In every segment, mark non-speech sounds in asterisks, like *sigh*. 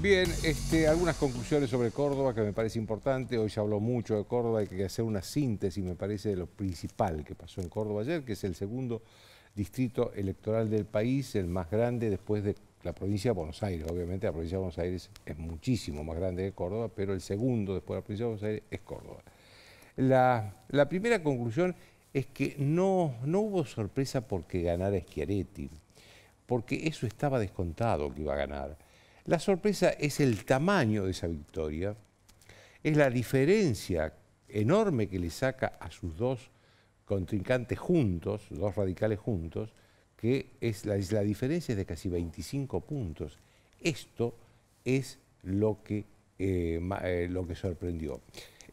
Bien, este, algunas conclusiones sobre Córdoba que me parece importante. Hoy se habló mucho de Córdoba, hay que hacer una síntesis, me parece, de lo principal que pasó en Córdoba ayer, que es el segundo distrito electoral del país, el más grande después de la provincia de Buenos Aires. Obviamente la provincia de Buenos Aires es muchísimo más grande que Córdoba, pero el segundo después de la provincia de Buenos Aires es Córdoba. La, primera conclusión es que no, no hubo sorpresa porque ganara Schiaretti, porque eso estaba descontado que iba a ganar. La sorpresa es el tamaño de esa victoria, es la diferencia enorme que le saca a sus dos contrincantes juntos, dos radicales juntos, que es la, diferencia es de casi 25 puntos. Esto es lo que, eh, eh, lo que sorprendió.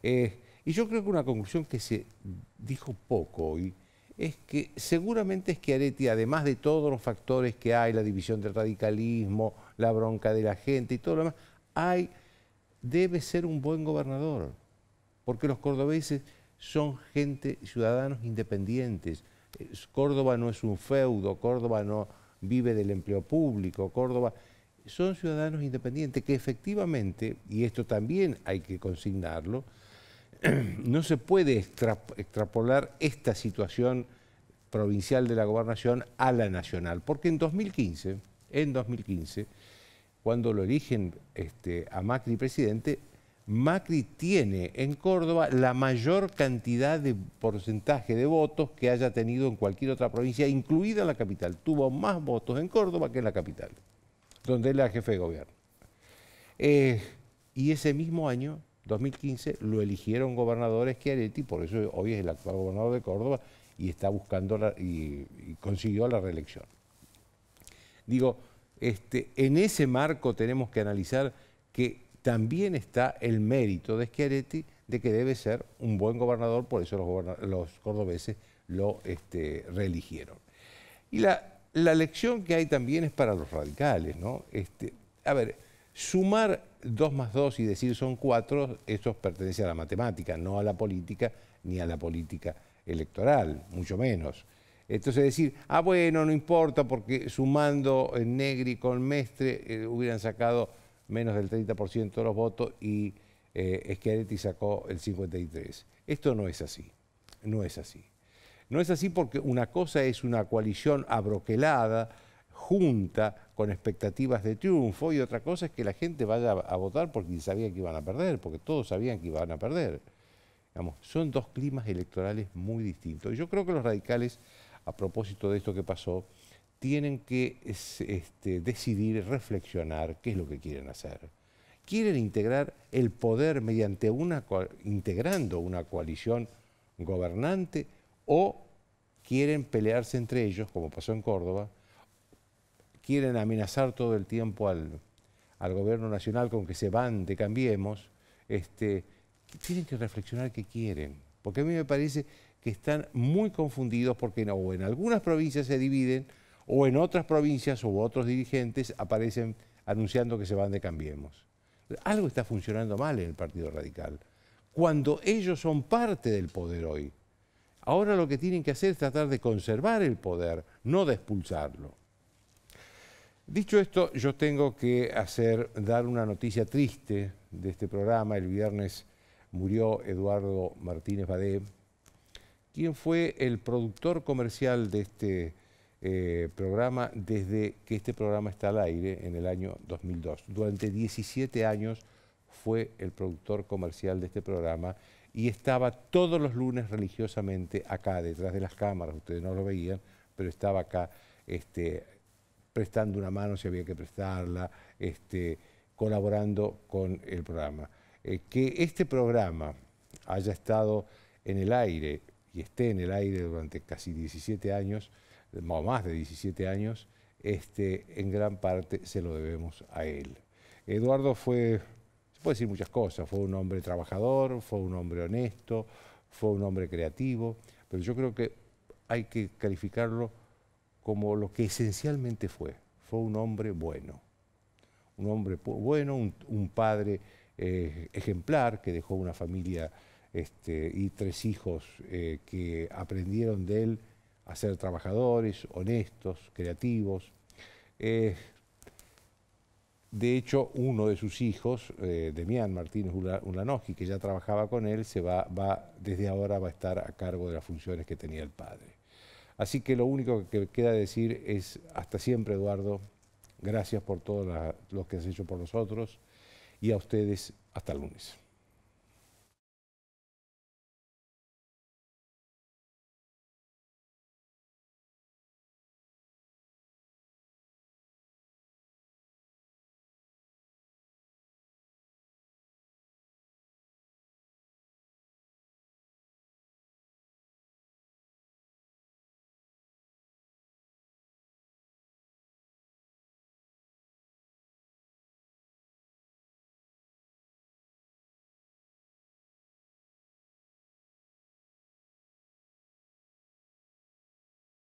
Eh, y yo creo que una conclusión que se dijo poco hoy es que seguramente es que Schiaretti, además de todos los factores que hay, la división del radicalismo, la bronca de la gente y todo lo demás. Hay, debe ser un buen gobernador, porque los cordobeses son gente, ciudadanos independientes. Eh, Córdoba no es un feudo, Córdoba no vive del empleo público, Córdoba... Son ciudadanos independientes que efectivamente, y esto también hay que consignarlo, *clears throat* no se puede extrapolar esta situación provincial de la gobernación a la nacional, porque en 2015 en 2015, cuando lo eligen este, a Macri presidente, Macri tiene en Córdoba la mayor cantidad de porcentaje de votos que haya tenido en cualquier otra provincia, incluida la capital. Tuvo más votos en Córdoba que en la capital, donde él era jefe de gobierno. Eh, y ese mismo año, 2015, lo eligieron gobernadores Schiaretti, por eso hoy es el actual gobernador de Córdoba y está buscando y consiguió la reelección. Digo, este, en ese marco tenemos que analizar que también está el mérito de Schiaretti de que debe ser un buen gobernador, por eso los, cordobeses lo este, reeligieron. Y la, lección que hay también es para los radicales, ¿no? Este, a ver, sumar dos más dos y decir son cuatro, eso pertenece a la matemática, no a la política ni a la política electoral, mucho menos. Entonces decir, ah, bueno, no importa porque sumando Negri con Mestre eh, hubieran sacado menos del 30% de los votos y eh, sacó el 53%. Esto no es así, no es así. No es así porque una cosa es una coalición abroquelada, junta, con expectativas de triunfo, y otra cosa es que la gente vaya a votar porque sabía que iban a perder, porque todos sabían que iban a perder. son dos climas electorales muy distintos. Y yo creo que los radicales a propósito de esto que pasó, tienen que este, decidir, reflexionar qué es lo que quieren hacer. Quieren integrar el poder mediante una integrando una coalición gobernante o quieren pelearse entre ellos, como pasó en Córdoba, quieren amenazar todo el tiempo al, gobierno nacional con que se van de Cambiemos, este, tienen que reflexionar qué quieren. Porque a mí me parece que están muy confundidos porque o en algunas provincias se dividen o en otras provincias u otros dirigentes aparecen anunciando que se van de Cambiemos. Algo está funcionando mal en el Partido Radical, cuando ellos son parte del poder hoy. Ahora lo que tienen que hacer es tratar de conservar el poder, no de expulsarlo. Dicho esto, yo tengo que hacer, dar una noticia triste de este programa el viernes murió Eduardo Martínez Badé, quien fue el productor comercial de este eh, programa desde que este programa está al aire en el año 2002. Durante 17 años fue el productor comercial de este programa y estaba todos los lunes religiosamente acá, detrás de las cámaras, ustedes no lo veían, pero estaba acá este, prestando una mano si había que prestarla, este, colaborando con el programa. Eh, que este programa haya estado en el aire y esté en el aire durante casi 17 años, o más de 17 años, este, en gran parte se lo debemos a él. Eduardo fue, se puede decir muchas cosas, fue un hombre trabajador, fue un hombre honesto, fue un hombre creativo, pero yo creo que hay que calificarlo como lo que esencialmente fue, fue un hombre bueno, un hombre bueno, un padre eh, ejemplar, que dejó una familia este, y tres hijos eh, que aprendieron de él a ser trabajadores, honestos, creativos. Eh, de hecho, uno de sus hijos, Demián Martínez Ulanoski, que ya trabajaba con él, se va, va, desde ahora va a estar a cargo de las funciones que tenía el padre. Así que lo único que queda decir es hasta siempre, Eduardo. Gracias por todo lo que has hecho por nosotros y a ustedes hasta el lunes.